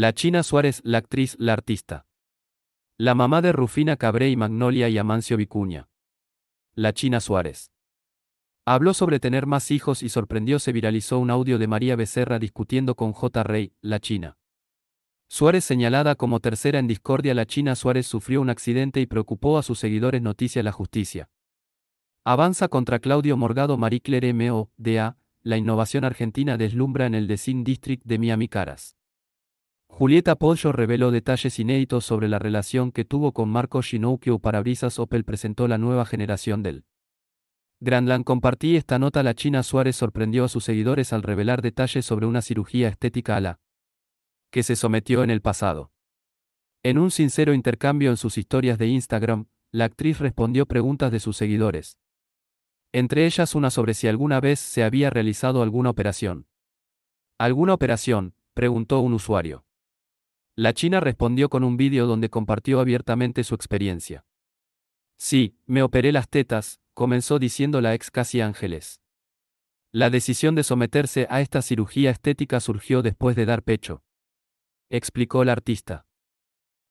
La China Suárez, la actriz, la artista. La mamá de Rufina Cabré y Magnolia y Amancio Vicuña. La China Suárez. Habló sobre tener más hijos y sorprendió se viralizó un audio de María Becerra discutiendo con J. Rey, la China. Suárez señalada como tercera en discordia la China Suárez sufrió un accidente y preocupó a sus seguidores Noticia la Justicia. Avanza contra Claudio Morgado Maricler M.O. M.O.D.A., la innovación argentina deslumbra en el Design District de Miami Caras. Julieta Pollo reveló detalles inéditos sobre la relación que tuvo con Marco para Brisas Opel presentó la nueva generación del Grandland compartí esta nota la China Suárez sorprendió a sus seguidores al revelar detalles sobre una cirugía estética a la que se sometió en el pasado. En un sincero intercambio en sus historias de Instagram, la actriz respondió preguntas de sus seguidores. Entre ellas una sobre si alguna vez se había realizado alguna operación. ¿Alguna operación? preguntó un usuario. La China respondió con un vídeo donde compartió abiertamente su experiencia. Sí, me operé las tetas, comenzó diciendo la ex Casi Ángeles. La decisión de someterse a esta cirugía estética surgió después de dar pecho. Explicó la artista.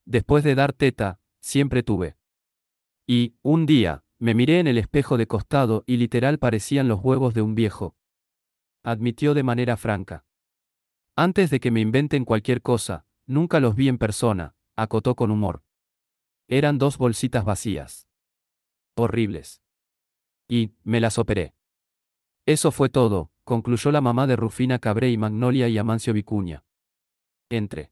Después de dar teta, siempre tuve. Y, un día, me miré en el espejo de costado y literal parecían los huevos de un viejo. Admitió de manera franca. Antes de que me inventen cualquier cosa, Nunca los vi en persona, acotó con humor. Eran dos bolsitas vacías. Horribles. Y, me las operé. Eso fue todo, concluyó la mamá de Rufina Cabré y Magnolia y Amancio Vicuña. Entre.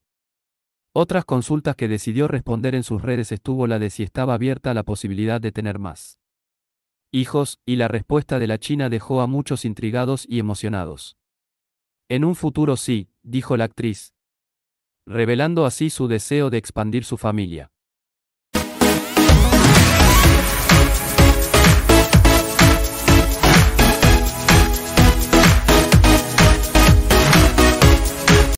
Otras consultas que decidió responder en sus redes estuvo la de si estaba abierta la posibilidad de tener más hijos, y la respuesta de la China dejó a muchos intrigados y emocionados. En un futuro sí, dijo la actriz, revelando así su deseo de expandir su familia.